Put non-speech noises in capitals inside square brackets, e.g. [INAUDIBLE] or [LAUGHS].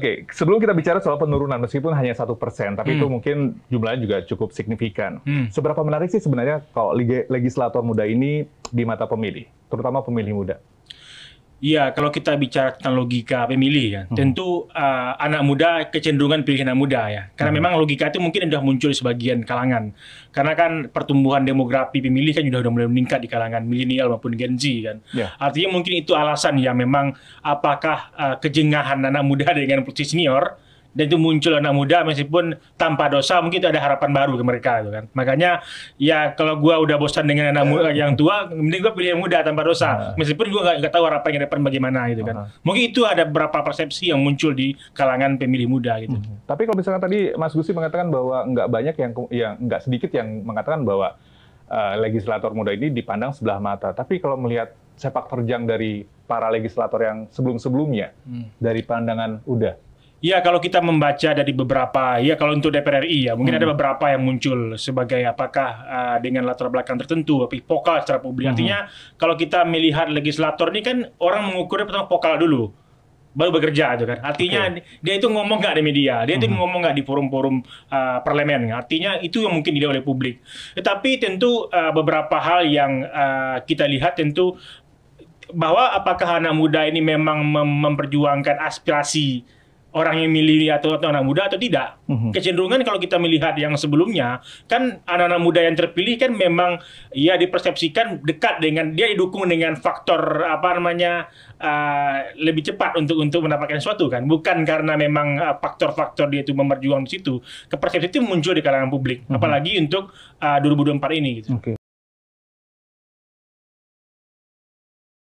Oke, okay, sebelum kita bicara soal penurunan, meskipun hanya satu persen, tapi hmm. itu mungkin jumlahnya juga cukup signifikan. Hmm. Seberapa menarik sih sebenarnya kalau legislator muda ini di mata pemilih, terutama pemilih muda? Iya, kalau kita bicara tentang logika pemilih ya, hmm. tentu uh, anak muda kecenderungan pilih anak muda ya. Karena hmm. memang logika itu mungkin sudah muncul di sebagian kalangan. Karena kan pertumbuhan demografi pemilih kan sudah mulai meningkat di kalangan milenial maupun Gen Z kan. Yeah. Artinya mungkin itu alasan ya memang apakah uh, kejengahan anak muda [LAUGHS] dengan politisi senior dan itu muncul anak muda meskipun tanpa dosa mungkin itu ada harapan baru ke mereka gitu kan makanya ya kalau gua udah bosan dengan anak muda eh. yang tua mending gua pilih yang muda tanpa dosa eh. meskipun gua nggak tahu harapan yang depan bagaimana gitu kan eh. mungkin itu ada beberapa persepsi yang muncul di kalangan pemilih muda gitu -huh. Hmm. tapi kalau misalnya tadi Mas Gusi mengatakan bahwa nggak banyak yang yang nggak sedikit yang mengatakan bahwa uh, legislator muda ini dipandang sebelah mata tapi kalau melihat sepak terjang dari para legislator yang sebelum-sebelumnya hmm. dari pandangan udah Ya kalau kita membaca dari beberapa, ya kalau untuk DPR RI ya mungkin hmm. ada beberapa yang muncul sebagai apakah uh, dengan latar belakang tertentu, tapi vokal secara publik. Hmm. Artinya kalau kita melihat legislator ini kan orang mengukurnya pertama vokal dulu, baru bekerja itu kan. Artinya okay. dia itu ngomong nggak di media, dia hmm. itu ngomong nggak di forum-forum uh, parlemen. Artinya itu yang mungkin dilihat oleh publik. Tetapi tentu uh, beberapa hal yang uh, kita lihat tentu bahwa apakah anak muda ini memang mem memperjuangkan aspirasi orang yang milih atau, atau anak muda atau tidak. Mm-hmm. Kecenderungan kalau kita melihat yang sebelumnya kan anak-anak muda yang terpilih kan memang ya dipersepsikan dekat dengan dia didukung dengan faktor apa namanya uh, lebih cepat untuk untuk mendapatkan sesuatu kan bukan karena memang uh, faktor-faktor dia itu memperjuang di situ. Kepersepsi itu muncul di kalangan publik mm-hmm. apalagi untuk eh, uh, 2024 ini gitu. Okay.